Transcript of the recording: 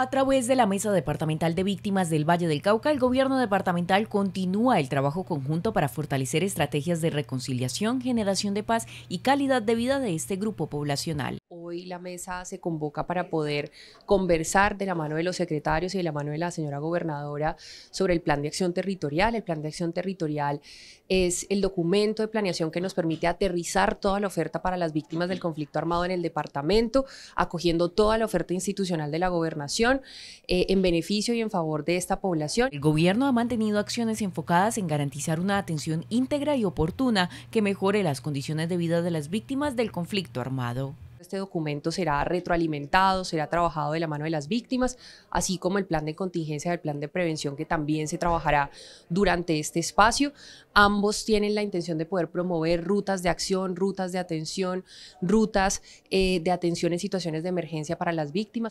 A través de la Mesa Departamental de Víctimas del Valle del Cauca, el gobierno departamental continúa el trabajo conjunto para fortalecer estrategias de reconciliación, generación de paz y calidad de vida de este grupo poblacional hoy la mesa se convoca para poder conversar de la mano de los secretarios y de la mano de la señora gobernadora sobre el plan de acción territorial. El plan de acción territorial es el documento de planeación que nos permite aterrizar toda la oferta para las víctimas del conflicto armado en el departamento, acogiendo toda la oferta institucional de la gobernación eh, en beneficio y en favor de esta población. El gobierno ha mantenido acciones enfocadas en garantizar una atención íntegra y oportuna que mejore las condiciones de vida de las víctimas del conflicto armado. Este documento será retroalimentado, será trabajado de la mano de las víctimas, así como el plan de contingencia del plan de prevención que también se trabajará durante este espacio. Ambos tienen la intención de poder promover rutas de acción, rutas de atención, rutas eh, de atención en situaciones de emergencia para las víctimas